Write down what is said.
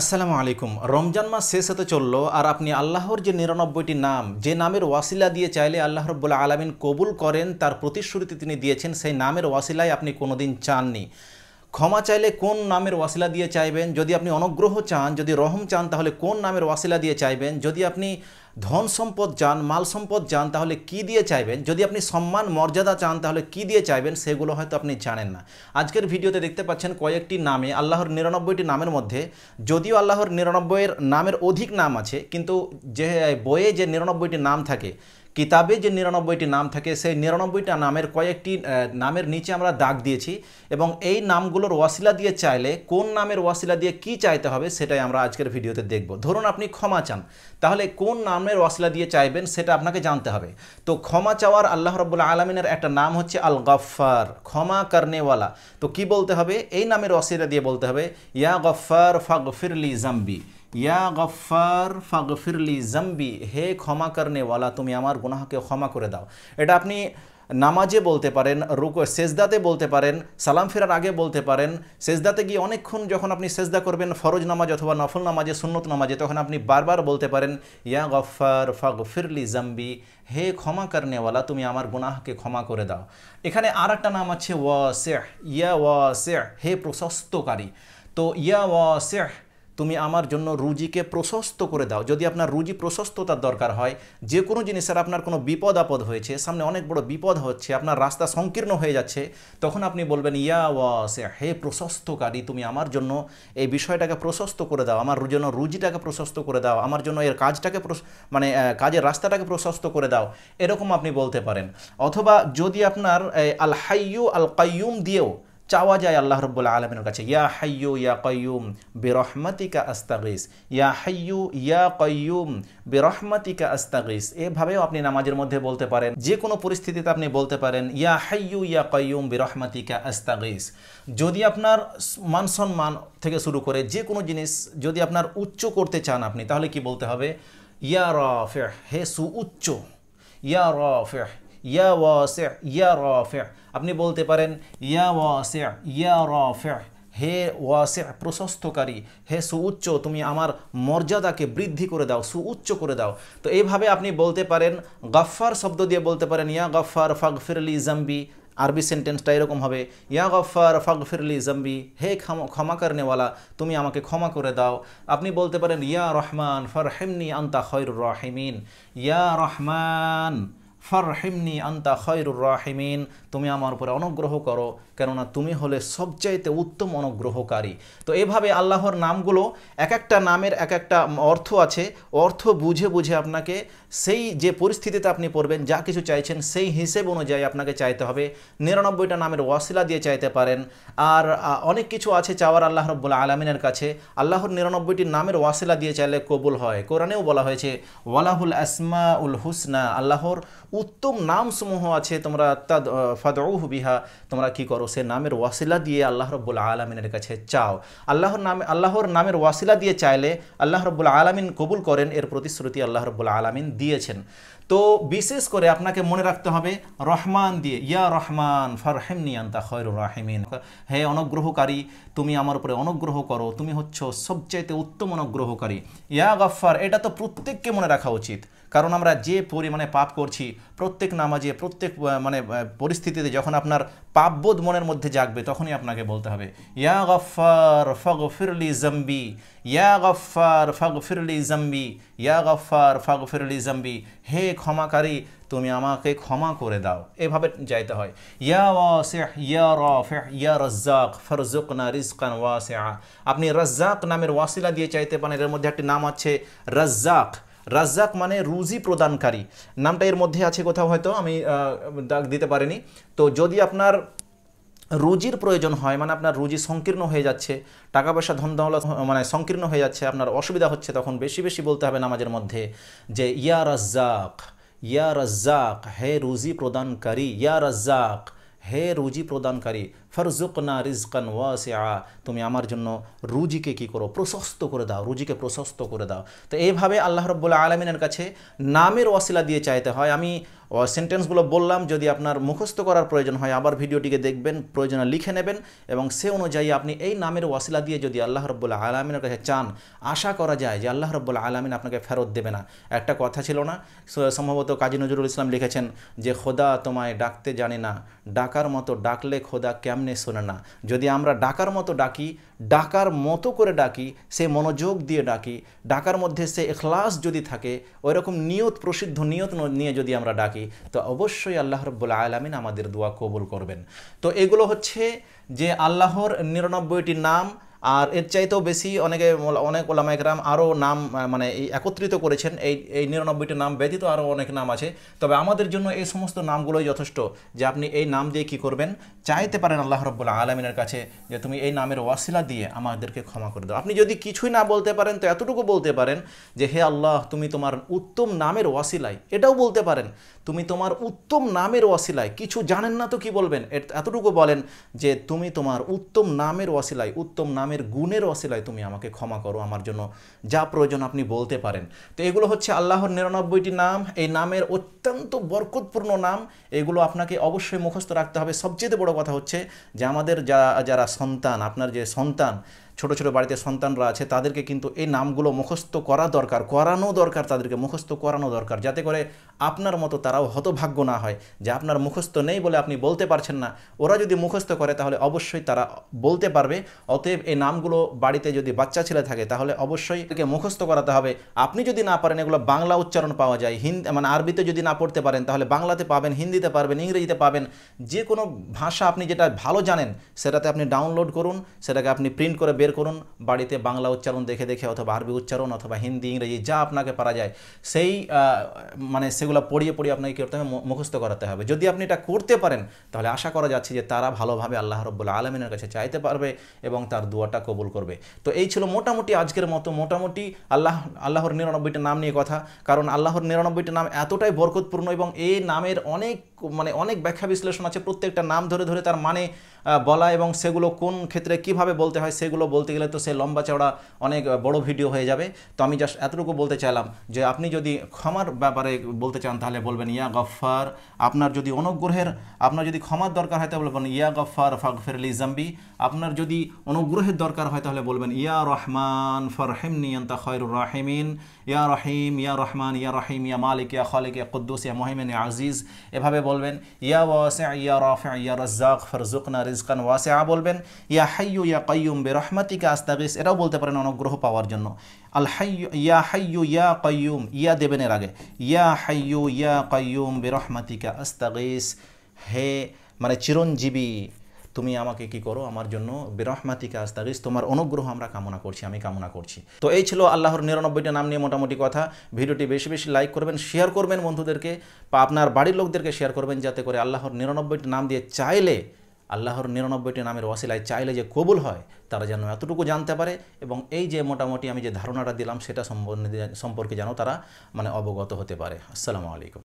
আসসালামু আলাইকুম রমজান মাস শেষ হতে চললো আর আপনি আল্লাহর যে নিরানব্বইটি নাম যে নামের ওয়াসিলা দিয়ে চাইলে আল্লাহ রব্বুল্লাহ আলমিন কবুল করেন তার প্রতিশ্রুতি তিনি দিয়েছেন সেই নামের ওয়াসিলায় আপনি কোনোদিন চাননি ক্ষমা চাইলে কোন নামের ওয়াসিলা দিয়ে চাইবেন যদি আপনি অনুগ্রহ চান যদি রহম চান তাহলে কোন নামের ওয়াসিলা দিয়ে চাইবেন যদি আপনি ধন সম্পদ চান মাল সম্পদ চান তাহলে কি দিয়ে চাইবেন যদি আপনি সম্মান মর্যাদা চান তাহলে কি দিয়ে চাইবেন সেগুলো হয়তো আপনি জানেন না আজকের ভিডিওতে দেখতে পাচ্ছেন কয়েকটি নামে আল্লাহর নিরানব্বইটি নামের মধ্যে যদিও আল্লাহর নিরানব্বইয়ের নামের অধিক নাম আছে কিন্তু যে বইয়ে যে নিরানব্বইটি নাম থাকে কিতাবে যে নিরানব্বইটি নাম থাকে সেই নিরানব্বইটা নামের কয়েকটি নামের নিচে আমরা দাগ দিয়েছি এবং এই নামগুলোর ওয়াসিলা দিয়ে চাইলে কোন নামের ওয়াসিলা দিয়ে কি চাইতে হবে সেটাই আমরা আজকের ভিডিওতে দেখব ধরুন আপনি ক্ষমা চান তাহলে কোন নামের ওয়াসিলা দিয়ে চাইবেন সেটা আপনাকে জানতে হবে তো ক্ষমা চাওয়ার আল্লাহ রব্বুল্লা আলমিনের একটা নাম হচ্ছে আল গফার ক্ষমা কর্নেওয়ালা তো কি বলতে হবে এই নামের ওয়াসিলা দিয়ে বলতে হবে ইয়া গফার ফাগফিরলি জাম্বি ইয়া গফার ফাগফিরলি জাম্বি হে ক্ষমা করনে ওয়ালা তুমি আমার গুনাহকে ক্ষমা করে দাও এটা আপনি নামাজে বলতে পারেন রুক সেজদাতে বলতে পারেন সালাম ফেরার আগে বলতে পারেন সেজদাতে গিয়ে অনেকক্ষণ যখন আপনি সেজদা করবেন ফরজ নামাজ অথবা নফল নামাজে সুন্নত নামাজে তখন আপনি বারবার বলতে পারেন ইয়া গফার ফাগ ফিরলি জাম্বি হে ক্ষমা করনেওয়ালা তুমি আমার গুনাহকে ক্ষমা করে দাও এখানে আর একটা নাম আছে ওয়া ওয়াসেহ ইয়া ওয়া ওয়াসেহ হে প্রশস্তকারী তো ইয়া ওয়াসেহ তুমি আমার জন্য রুজিকে প্রশস্ত করে দাও যদি আপনার রুজি প্রশস্ততার দরকার হয় যে কোনো জিনিসের আপনার কোনো বিপদ আপদ হয়েছে সামনে অনেক বড় বিপদ হচ্ছে আপনার রাস্তা সংকীর্ণ হয়ে যাচ্ছে তখন আপনি বলবেন ইয়া ওয়াসে হে প্রশস্তকারী তুমি আমার জন্য এই বিষয়টাকে প্রশস্ত করে দাও আমার জন্য রুজিটাকে প্রশস্ত করে দাও আমার জন্য এর কাজটাকে মানে কাজের রাস্তাটাকে প্রশস্ত করে দাও এরকম আপনি বলতে পারেন অথবা যদি আপনার আল হাইয়ু আল কাইয়ুম দিয়েও চাওয়া যায় আল্লাহ রব্বুল আলমের কাছে ইয়া হাইয়ু ইয়া কয়ুম বেরহমাতিকা আস্তাগিস ইয়া হাইয়ু ইয়া কয়ুম বেরহমাতিকা আস্তাগিস এভাবেও আপনি নামাজের মধ্যে বলতে পারেন যে কোনো পরিস্থিতিতে আপনি বলতে পারেন ইয়া হাইয়ু ইয়া কয়ুম বেরহমাতিকা আস্তাগিস যদি আপনার মান সম্মান থেকে শুরু করে যে কোনো জিনিস যদি আপনার উচ্চ করতে চান আপনি তাহলে কি বলতে হবে ইয়া রফেহ হে সু উচ্চ ইয়া রফেহ ইয়া ইয়া রফে আপনি বলতে পারেন ইয়া ইয়া রফে হে ওয়াসে প্রশস্তকারী হে সুউচ্চ তুমি আমার মর্যাদাকে বৃদ্ধি করে দাও সুউচ্চ করে দাও তো এইভাবে আপনি বলতে পারেন গফ্ফার শব্দ দিয়ে বলতে পারেন ইয়া ফাগ ফিরলি জম্বি আরবি সেন্টেন্সটা এরকম হবে ইয়া ফাগ ফিরলি জম্বি হে ক্ষমা করেনেওয়ালা তুমি আমাকে ক্ষমা করে দাও আপনি বলতে পারেন ইয়া রহমান ফর হেমনি আন্তা খয়রুর রহমিন ইয়া রহমান ফারহিমনি আন্তা খয়রুর রাহিমিন তুমি আমার উপরে অনুগ্রহ করো কেননা তুমি হলে সবচাইতে উত্তম অনুগ্রহকারী তো এভাবে আল্লাহর নামগুলো এক একটা নামের এক একটা অর্থ আছে অর্থ বুঝে বুঝে আপনাকে সেই যে পরিস্থিতিতে আপনি পড়বেন যা কিছু চাইছেন সেই হিসেব অনুযায়ী আপনাকে চাইতে হবে নিরানব্বইটা নামের ওয়াসিলা দিয়ে চাইতে পারেন আর অনেক কিছু আছে চাওয়ার আল্লাহ রব্বুল আলমিনের কাছে আল্লাহর নিরানব্বইটি নামের ওয়াসিলা দিয়ে চাইলে কবুল হয় কোরআনেও বলা হয়েছে ওয়ালাহুল আসমা উল হুসনা আল্লাহর উত্তম নামসমূহ আছে তোমরা তাদ ফাদউহ বিহা তোমরা কি করো সে নামের ওয়াসিলা দিয়ে আল্লাহ রব্বুল আলমিনের কাছে চাও আল্লাহর নামে আল্লাহর নামের ওয়াসিলা দিয়ে চাইলে আল্লাহ রব্বুল আলমিন কবুল করেন এর প্রতিশ্রুতি আল্লাহ রব্বুল আলমিন দিয়েছেন তো বিশেষ করে আপনাকে মনে রাখতে হবে রহমান দিয়ে ইয়া রহমান ফারহেমনি আন্তা খয়রুর রাহিমিন হে অনুগ্রহকারী তুমি আমার উপরে অনুগ্রহ করো তুমি হচ্ছ সবচাইতে উত্তম অনুগ্রহকারী ইয়া গফার এটা তো প্রত্যেককে মনে রাখা উচিত কারণ আমরা যে পরিমাণে পাপ করছি প্রত্যেক নামাজে প্রত্যেক মানে পরিস্থিতিতে যখন আপনার পাপবোধ মনের মধ্যে জাগবে তখনই আপনাকে বলতে হবে ইয়া গফার ফগ ফিরলি জম্বি ইয়া গফার ফগ ফিরলি জম্বি ইয়া গফার ফগ ফিরলি জম্বি হে ক্ষমাকারী তুমি আমাকে ক্ষমা করে দাও এভাবে যাইতে হয় ইয়া ওয়াসিহ ইয়া রাফিহ ইয়া রাজ্জাক ফারজুকনা রিজকান ওয়াসিআ আপনি রাজ্জাক নামের ওয়াসিলা দিয়ে চাইতে পারেন এর মধ্যে একটি নাম আছে রাজ্জাক রাজ্জাক মানে রুজি প্রদানকারী নামটা এর মধ্যে আছে কোথাও হয়তো আমি ডাক দিতে পারিনি তো যদি আপনার রুজির প্রয়োজন হয় মানে আপনার রুজি সংকীর্ণ হয়ে যাচ্ছে টাকা পয়সা ধন দৌলত মানে সংকীর্ণ হয়ে যাচ্ছে আপনার অসুবিধা হচ্ছে তখন বেশি বেশি বলতে হবে নামাজের মধ্যে যে ইয়া রাজ্জাক ইয়া রাজ্জাক হে রুজি প্রদানকারী ইয়া রাজ্জাক হে রুজি প্রদানকারী ফারজুকনা রিজকান ওয়াসিয়া তুমি আমার জন্য রুজিকে কি করো প্রশস্ত করে দাও রুজিকে প্রশস্ত করে দাও তো এইভাবে আল্লাহ রব্বুল্লা আলমিনের কাছে নামের ওয়াসিলা দিয়ে চাইতে হয় আমি সেন্টেন্সগুলো বললাম যদি আপনার মুখস্থ করার প্রয়োজন হয় আবার ভিডিওটিকে দেখবেন প্রয়োজনে লিখে নেবেন এবং সে অনুযায়ী আপনি এই নামের ওয়াসিলা দিয়ে যদি আল্লাহ রব্বুল্লা আলমিনের কাছে চান আশা করা যায় যে আল্লাহ রব্বুল্লা আলমিন আপনাকে ফেরত দেবে না একটা কথা ছিল না সম্ভবত কাজী নজরুল ইসলাম লিখেছেন যে খোদা তোমায় ডাকতে জানি না ডাকার মতো ডাকলে খোদা কেমন সামনে শোনে না যদি আমরা ডাকার মতো ডাকি ডাকার মতো করে ডাকি সে মনোযোগ দিয়ে ডাকি ডাকার মধ্যে সে এখলাস যদি থাকে ওই রকম নিয়ত প্রসিদ্ধ নিয়ত নিয়ে যদি আমরা ডাকি তো অবশ্যই আল্লাহ রব্বুল আলমিন আমাদের দোয়া কবুল করবেন তো এগুলো হচ্ছে যে আল্লাহর নিরানব্বইটি নাম আর এর চাইতেও বেশি অনেকে অনেক ওলামা একরাম আরও নাম মানে একত্রিত করেছেন এই এই নিরানব্বইটি নাম ব্যতীত আরও অনেক নাম আছে তবে আমাদের জন্য এই সমস্ত নামগুলোই যথেষ্ট যে আপনি এই নাম দিয়ে কি করবেন চাইতে পারেন আল্লাহ রব্বুল্লাহ আলমিনের কাছে যে তুমি এই নামের ওয়াসিলা দিয়ে আমাদেরকে ক্ষমা করে দাও আপনি যদি কিছুই না বলতে পারেন তো এতটুকু বলতে পারেন যে হে আল্লাহ তুমি তোমার উত্তম নামের ওয়াসিলাই এটাও বলতে পারেন তুমি তোমার উত্তম নামের ওয়াসিলায় কিছু জানেন না তো কি বলবেন এতটুকু বলেন যে তুমি তোমার উত্তম নামের ওয়াসিলাই উত্তম নামের ইসলামের গুণের অসিলায় তুমি আমাকে ক্ষমা করো আমার জন্য যা প্রয়োজন আপনি বলতে পারেন তো এগুলো হচ্ছে আল্লাহর নিরানব্বইটি নাম এই নামের অত্যন্ত বরকতপূর্ণ নাম এগুলো আপনাকে অবশ্যই মুখস্থ রাখতে হবে সবচেয়ে বড় কথা হচ্ছে যে আমাদের যা যারা সন্তান আপনার যে সন্তান ছোট ছোট বাড়িতে সন্তানরা আছে তাদেরকে কিন্তু এই নামগুলো মুখস্থ করা দরকার করানো দরকার তাদেরকে মুখস্থ করানো দরকার যাতে করে আপনার মতো তারাও হতভাগ্য না হয় যে আপনার মুখস্থ নেই বলে আপনি বলতে পারছেন না ওরা যদি মুখস্থ করে তাহলে অবশ্যই তারা বলতে পারবে অতএব এই নামগুলো বাড়িতে যদি বাচ্চা ছেলে থাকে তাহলে অবশ্যই তাকে মুখস্থ করাতে হবে আপনি যদি না পারেন এগুলো বাংলা উচ্চারণ পাওয়া যায় হিন্দি মানে আরবিতে যদি না পড়তে পারেন তাহলে বাংলাতে পাবেন হিন্দিতে পারবেন ইংরেজিতে পাবেন যে কোনো ভাষা আপনি যেটা ভালো জানেন সেটাতে আপনি ডাউনলোড করুন সেটাকে আপনি প্রিন্ট করে বের বের করুন বাড়িতে বাংলা উচ্চারণ দেখে দেখে অথবা আরবি উচ্চারণ অথবা হিন্দি ইংরেজি যা আপনাকে পারা যায় সেই মানে সেগুলো পড়িয়ে পড়িয়ে আপনাকে করতে হবে মুখস্থ করাতে হবে যদি আপনি এটা করতে পারেন তাহলে আশা করা যাচ্ছে যে তারা ভালোভাবে আল্লাহ রব্বুল আলমিনের কাছে চাইতে পারবে এবং তার দুয়াটা কবুল করবে তো এই ছিল মোটামুটি আজকের মতো মোটামুটি আল্লাহ আল্লাহর নিরানব্বইটা নাম নিয়ে কথা কারণ আল্লাহর নিরানব্বইটা নাম এতটাই বরকতপূর্ণ এবং এই নামের অনেক মানে অনেক ব্যাখ্যা বিশ্লেষণ আছে প্রত্যেকটা নাম ধরে ধরে তার মানে বলা এবং সেগুলো কোন ক্ষেত্রে কিভাবে বলতে হয় সেগুলো বলতে গেলে তো সে লম্বা চওড়া অনেক বড় ভিডিও হয়ে যাবে তো আমি জাস্ট এতটুকু বলতে চাইলাম যে আপনি যদি ক্ষমার ব্যাপারে বলতে চান তাহলে বলবেন ইয়া গফার আপনার যদি অনুগ্রহের আপনার যদি ক্ষমার দরকার হয় তাহলে বলবেন ইয়া গফার ফাগফির আলি জাম্বি আপনার যদি অনুগ্রহের দরকার হয় তাহলে বলবেন ইয়া রহমান ফরহেম নিয়ন্তা খয়রুর রাহিমিন ইয়া রহিম ইয়া রহমান ইয়া রহিম ইয়া মালিক ইয়া খালিক ইয়া কুদ্দুস ইয়া মহিমেন ইয়া আজিজ এভাবে বলবেন ইয়া ওয়াসে ইয়া রফে ইয়া রাজ্জাক ফরজুকনা রিজকান ওয়াসেয়া বলবেন ইয়া হাইয়ু ইয়া বে বেরহমাতিকা আস্তাগিস এটাও বলতে পারেন অনুগ্রহ পাওয়ার জন্য আল হাইয়ু ইয়া হাইয়ু ইয়া কয়ুম ইয়া দেবেন এর আগে ইয়া হাইয়ু ইয়া বে রহমাতিকা আস্তাগিস হে মানে চিরঞ্জীবী তুমি আমাকে কি করো আমার জন্য বেরহমাতিকা আস্তাগিস তোমার অনুগ্রহ আমরা কামনা করছি আমি কামনা করছি তো এই ছিল আল্লাহর নিরানব্বইটা নাম নিয়ে মোটামুটি কথা ভিডিওটি বেশি বেশি লাইক করবেন শেয়ার করবেন বন্ধুদেরকে বা আপনার বাড়ির লোকদেরকে শেয়ার করবেন যাতে করে আল্লাহর নিরানব্বইটা নাম দিয়ে চাইলে আল্লাহর নিরানব্বইটি নামের ওয়াসিলায় চাইলে যে কবুল হয় তারা যেন এতটুকু জানতে পারে এবং এই যে মোটামুটি আমি যে ধারণাটা দিলাম সেটা সম্পর্কে যেন তারা মানে অবগত হতে পারে আসসালামু আলাইকুম